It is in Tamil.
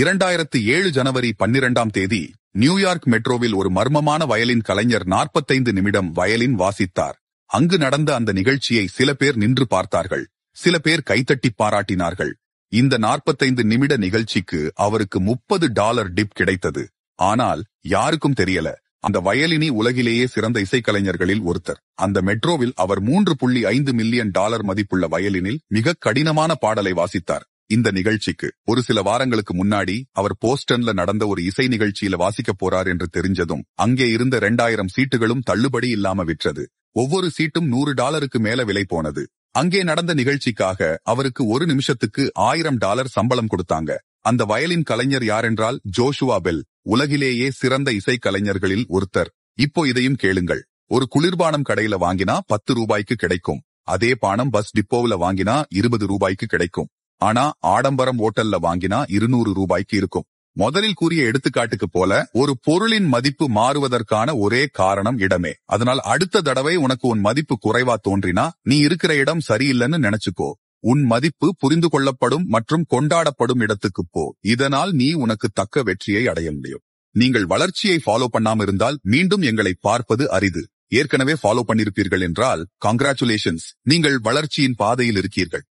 இரண்டாயிரத்து ஏழு ஜனவரி பன்னிரண்டாம் தேதி நியூயார்க் மெட்ரோவில் ஒரு மர்மமான வயலின் கலைஞர் நாற்பத்தைந்து நிமிடம் வயலின் வாசித்தார் அங்கு நடந்த அந்த நிகழ்ச்சியை சில பேர் நின்று பார்த்தார்கள் சில பேர் கைத்தட்டி பாராட்டினார்கள் இந்த நாற்பத்தைந்து நிமிட நிகழ்ச்சிக்கு அவருக்கு முப்பது டாலர் டிப் கிடைத்தது ஆனால் யாருக்கும் தெரியல அந்த வயலினி உலகிலேயே சிறந்த இசைக்கலைஞர்களில் ஒருத்தர் அந்த மெட்ரோவில் அவர் மூன்று புள்ளி ஐந்து மில்லியன் டாலர் மதிப்புள்ள வயலினில் மிக கடினமான பாடலை வாசித்தார் இந்த நிகழ்ச்சிக்கு ஒரு சில வாரங்களுக்கு முன்னாடி அவர் போஸ்டன்ல நடந்த ஒரு இசை நிகழ்ச்சியில வாசிக்க போறார் என்று தெரிஞ்சதும் அங்கே இருந்த ரெண்டாயிரம் சீட்டுகளும் தள்ளுபடி இல்லாம விற்றது ஒவ்வொரு சீட்டும் நூறு டாலருக்கு மேல விலை போனது அங்கே நடந்த நிகழ்ச்சிக்காக அவருக்கு ஒரு நிமிஷத்துக்கு ஆயிரம் டாலர் சம்பளம் கொடுத்தாங்க அந்த வயலின் கலைஞர் யாரென்றால் ஜோஷுவா பெல் உலகிலேயே சிறந்த இசை கலைஞர்களில் ஒருத்தர் இப்போ இதையும் கேளுங்கள் ஒரு குளிர்பானம் கடையில வாங்கினா பத்து ரூபாய்க்கு கிடைக்கும் அதே பானம் பஸ் டிப்போவில வாங்கினா இருபது ரூபாய்க்கு கிடைக்கும் ஆனா ஆடம்பரம் ஓட்டல்ல வாங்கினா இருநூறு ரூபாய்க்கு இருக்கும் முதலில் கூறிய எடுத்துக்காட்டுக்கு போல ஒரு பொருளின் மதிப்பு மாறுவதற்கான ஒரே காரணம் இடமே அதனால் அடுத்த தடவை உனக்கு உன் மதிப்பு குறைவா தோன்றினா நீ இருக்கிற இடம் சரியில்லைன்னு நினைச்சுக்கோ உன் மதிப்பு புரிந்து கொள்ளப்படும் மற்றும் கொண்டாடப்படும் இடத்துக்கு போ இதனால் நீ உனக்கு தக்க வெற்றியை அடைய முடியும் நீங்கள் வளர்ச்சியை ஃபாலோ பண்ணாம இருந்தால் மீண்டும் எங்களை பார்ப்பது அரிது ஏற்கனவே ஃபாலோ பண்ணிருப்பீர்கள் என்றால் காங்கிராச்சுலேஷன்ஸ் நீங்கள் வளர்ச்சியின் பாதையில் இருக்கீர்கள்